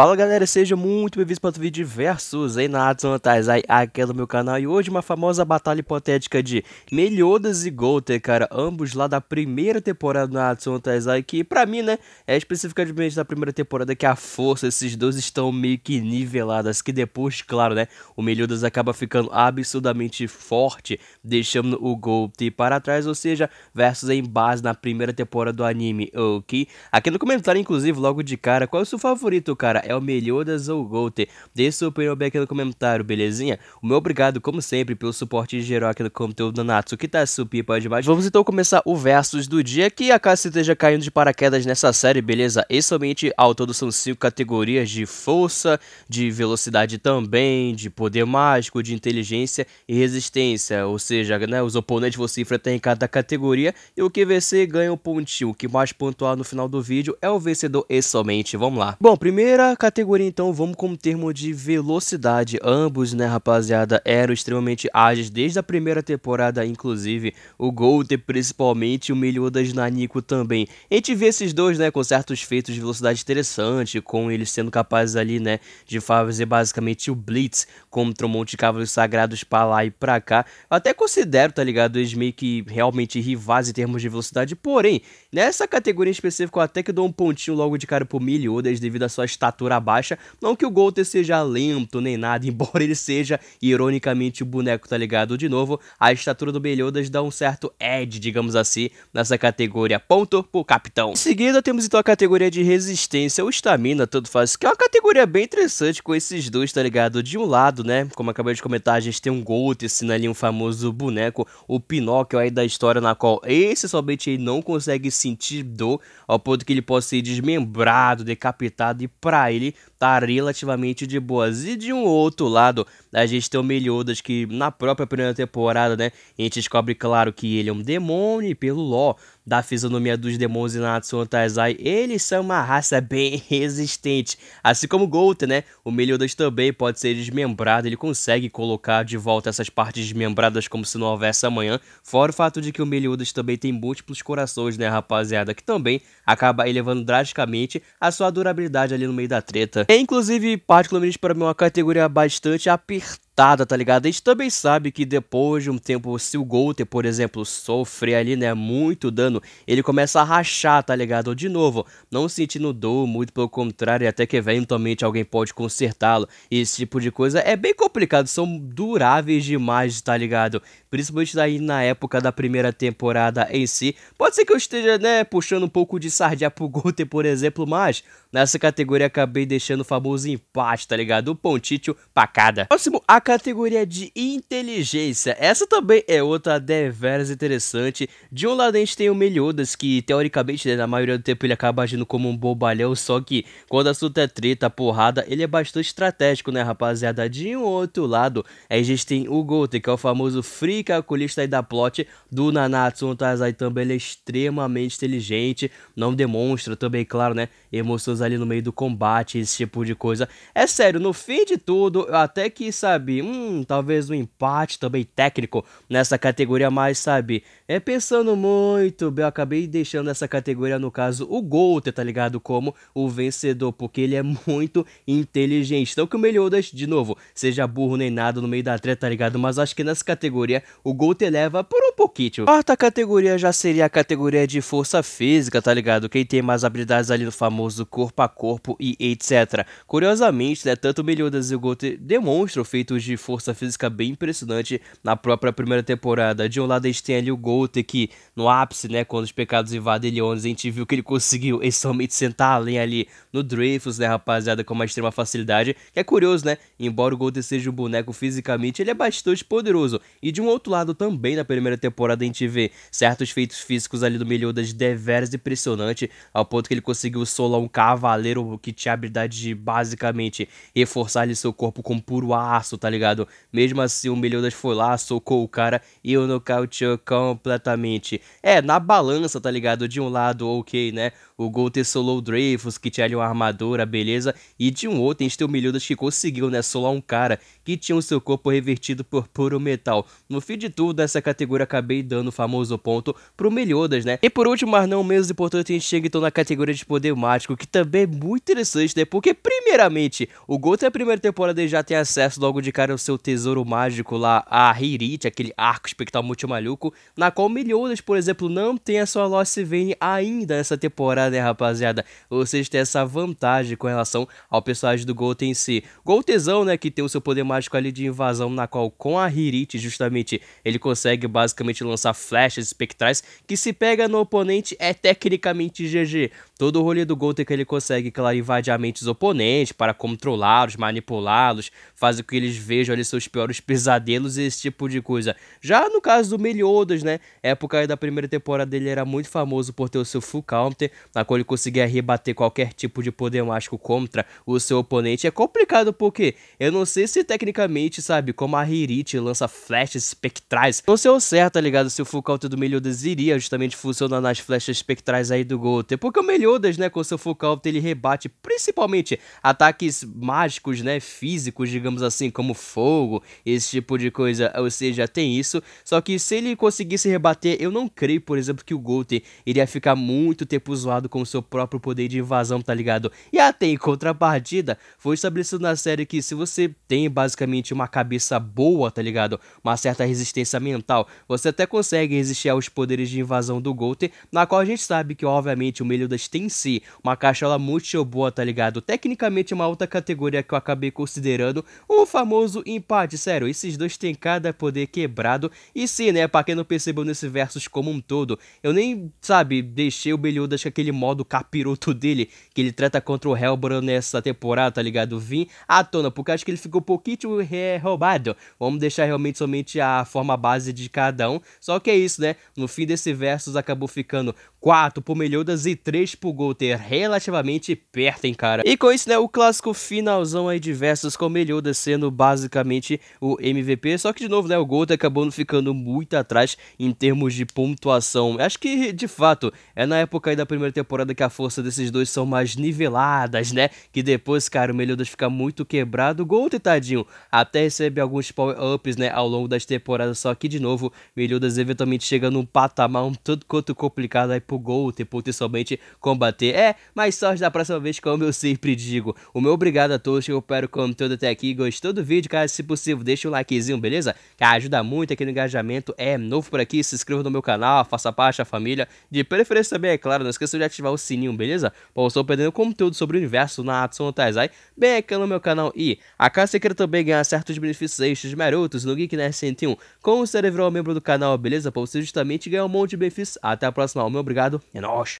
Fala galera, sejam muito bem-vindos para outro vídeo de Versus aí na Adson aqui é do meu canal E hoje uma famosa batalha hipotética de Meliodas e Golter, cara Ambos lá da primeira temporada do Adson Tazai Que pra mim, né, é especificamente da primeira temporada que a força Esses dois estão meio que niveladas Que depois, claro, né, o Meliodas acaba ficando absurdamente forte Deixando o Golter para trás, ou seja, Versus em base na primeira temporada do anime, ok? Aqui no comentário, inclusive, logo de cara, qual é o seu favorito, cara? é o melhor ou Golter. Deixe sua opinião bem aqui no comentário, belezinha? O meu obrigado, como sempre, pelo suporte de geral aqui no conteúdo do Natsu, que tá pode demais. Vamos então começar o Versus do dia, que acaso esteja caindo de paraquedas nessa série, beleza? E somente ao todo são cinco categorias de força, de velocidade também, de poder mágico, de inteligência e resistência. Ou seja, né, os oponentes você enfrenta em cada categoria e o que vencer ganha um pontinho. O que mais pontuar no final do vídeo é o vencedor e somente. Vamos lá. Bom, primeira categoria, então, vamos como termo de velocidade. Ambos, né, rapaziada, eram extremamente ágeis desde a primeira temporada, inclusive. O Golter, principalmente, o Meliodas Nanico também. A gente vê esses dois, né, com certos feitos de velocidade interessante, com eles sendo capazes ali, né, de fazer basicamente o Blitz, contra um monte de cavalos sagrados pra lá e pra cá. Eu até considero, tá ligado, eles meio que realmente rivais em termos de velocidade, porém, nessa categoria em específico, eu até que dou um pontinho logo de cara pro Meliodas devido à sua estatura temperatura baixa. Não que o Golter seja lento nem nada, embora ele seja, ironicamente, o boneco tá ligado de novo. A estatura do Meliodas dá um certo edge, digamos assim, nessa categoria. Ponto pro capitão. Em seguida, temos então a categoria de resistência ou estamina, tudo faz, que é uma categoria bem interessante com esses dois, tá ligado? De um lado, né? Como acabei de comentar, a gente tem um Golter, sendo ali um famoso boneco, o Pinóquio aí da história, na qual esse somente aí não consegue sentir dor, ao ponto que ele possa ser desmembrado, decapitado e pra ele tá relativamente de boas. E de um outro lado, a gente tem o Meliodas que na própria primeira temporada, né, a gente descobre claro que ele é um demônio e pelo lore da fisionomia dos demônios e Natsu Taisai eles são é uma raça bem resistente. Assim como o Goten, né? O Meliodas também pode ser desmembrado, ele consegue colocar de volta essas partes desmembradas como se não houvesse amanhã. Fora o fato de que o Meliodas também tem múltiplos corações, né, rapaziada? Que também acaba elevando drasticamente a sua durabilidade ali no meio da treta. É, inclusive, particularmente para mim, é uma categoria bastante apertada ligt limitada, tá ligado? A gente também sabe que depois de um tempo, se o Golter, por exemplo, sofrer ali, né, muito dano, ele começa a rachar, tá ligado? De novo, não sentindo dor, muito pelo contrário, até que eventualmente alguém pode consertá-lo. Esse tipo de coisa é bem complicado, são duráveis demais, tá ligado? Principalmente aí na época da primeira temporada em si. Pode ser que eu esteja, né, puxando um pouco de sardinha pro Golter, por exemplo, mas nessa categoria acabei deixando o famoso empate, tá ligado? O Pontício, pacada. Próximo a categoria de inteligência. Essa também é outra deveras interessante. De um lado a gente tem o Meliodas, que teoricamente, né, na maioria do tempo, ele acaba agindo como um bobalhão, só que quando a assunto é treta, porrada, ele é bastante estratégico, né, rapaziada? De um outro lado, a gente tem o Goten, que é o famoso free calculista aí da plot do Nanatsu no Taizai também. Ele é extremamente inteligente, não demonstra também, claro, né, emoções ali no meio do combate, esse tipo de coisa. É sério, no fim de tudo, eu até que sabia Hum, talvez um empate também técnico nessa categoria, mas sabe? É pensando muito, eu acabei deixando essa categoria, no caso, o Golter, tá ligado? Como o vencedor, porque ele é muito inteligente. Então que o Meliodas, de novo, seja burro nem nada no meio da treta, tá ligado? Mas acho que nessa categoria o Golter leva por um pouquinho. Quarta categoria já seria a categoria de força física, tá ligado? Quem tem mais habilidades ali no famoso corpo a corpo e etc. Curiosamente, né, tanto o Meliodas e o Golter demonstram feito de força física bem impressionante na própria primeira temporada. De um lado a gente tem ali o Golter que no ápice, né, quando os pecados invadem Leones, a gente viu que ele conseguiu essencialmente sentar além ali no Dreyfus, né, rapaziada, com uma extrema facilidade. Que é curioso, né? Embora o Golter seja um boneco fisicamente, ele é bastante poderoso. E de um outro lado também na primeira temporada a gente vê certos feitos físicos ali do Meliodas deveras impressionante, ao ponto que ele conseguiu solar um cavaleiro que tinha a habilidade de basicamente reforçar ali seu corpo com puro aço, tá ligado? Mesmo assim, o Meliodas foi lá, socou o cara e o nocauteou completamente. É, na balança, tá ligado? De um lado, ok, né? O Golter solou o Dreyfus, que tinha ali uma armadura, beleza? E de um outro, a gente tem o Meliodas que conseguiu, né? Solar um cara que tinha o seu corpo revertido por puro metal. No fim de tudo, essa categoria acabei dando o famoso ponto pro Meliodas, né? E por último, mas não menos importante, a gente chega então na categoria de poder mágico, que também é muito interessante, né? Porque, primeiramente, o Golter, é a primeira temporada já tem acesso logo de o seu tesouro mágico lá, a Ririt, aquele arco espectral muito maluco, na qual Meliodas, por exemplo, não tem a sua Lost Vein ainda nessa temporada, né, rapaziada? Ou seja, tem essa vantagem com relação ao personagem do Golten em si. Goltezão, né, que tem o seu poder mágico ali de invasão, na qual com a Ririt, justamente, ele consegue basicamente lançar flechas espectrais que se pega no oponente é tecnicamente GG. Todo o rolê do Golter que ele consegue, claro, invadir a mente dos oponentes para controlá-los, manipulá-los, fazer com que eles vejam ali seus piores pesadelos e esse tipo de coisa. Já no caso do Meliodas, né? Época da primeira temporada ele era muito famoso por ter o seu full counter, na qual ele conseguia rebater qualquer tipo de poder mágico contra o seu oponente. É complicado porque eu não sei se tecnicamente, sabe, como a Hirite lança flechas espectrais. Não sei o certo, tá ligado? Se o full counter do Meliodas iria justamente funcionar nas flechas espectrais aí do Golter. Porque o Meliodas Yodas, né, com seu focal alto, ele rebate principalmente ataques mágicos, né, físicos, digamos assim, como fogo, esse tipo de coisa, ou seja, tem isso. Só que se ele conseguisse rebater, eu não creio, por exemplo, que o Golten iria ficar muito tempo zoado com o seu próprio poder de invasão, tá ligado? E até em contrapartida, foi estabelecido na série que se você tem basicamente uma cabeça boa, tá ligado? Uma certa resistência mental, você até consegue resistir aos poderes de invasão do Golten, na qual a gente sabe que, obviamente, o Meliodas tem em si. Uma ela é muito boa, tá ligado? Tecnicamente é uma outra categoria que eu acabei considerando um famoso empate, sério. Esses dois têm cada poder quebrado. E sim, né, pra quem não percebeu nesse versus como um todo, eu nem, sabe, deixei o Beliodas com aquele modo capiroto dele, que ele trata contra o Hellbron nessa temporada, tá ligado? Vim à tona, porque acho que ele ficou um pouquinho é, roubado. Vamos deixar realmente somente a forma base de cada um. Só que é isso, né? No fim desse versus acabou ficando 4 por Meliodas e 3 por Golter, relativamente perto, hein, cara. E com isso, né, o clássico finalzão aí de versos com Meliodas sendo basicamente o MVP, só que de novo, né, o Golter acabou ficando muito atrás em termos de pontuação. Acho que, de fato, é na época aí da primeira temporada que a força desses dois são mais niveladas, né, que depois, cara, o Meliodas fica muito quebrado, o Golter, tadinho, até recebe alguns power-ups, né, ao longo das temporadas, só que, de novo, Meliodas eventualmente chega num patamar um tanto quanto complicado aí pro gol, ter potencialmente combater. É, mais sorte da próxima vez, como eu sempre digo. O meu obrigado a todos que espero o conteúdo até aqui. Gostou do vídeo? Cara, se possível, deixa um likezinho, beleza? Que ajuda muito aqui no engajamento. É novo por aqui, se inscreva no meu canal, faça parte da família. De preferência também, é claro, não esqueça de ativar o sininho, beleza? Pra você perdendo conteúdo sobre o universo na Atsuno Taizai, bem aqui no meu canal. E a casa queira também ganhar certos benefícios extras marotos no Geek Nerd 101. Como você virar membro do canal, beleza? Pô, você justamente ganhar um monte de benefícios. Até a próxima, o meu obrigado ligado? É nós.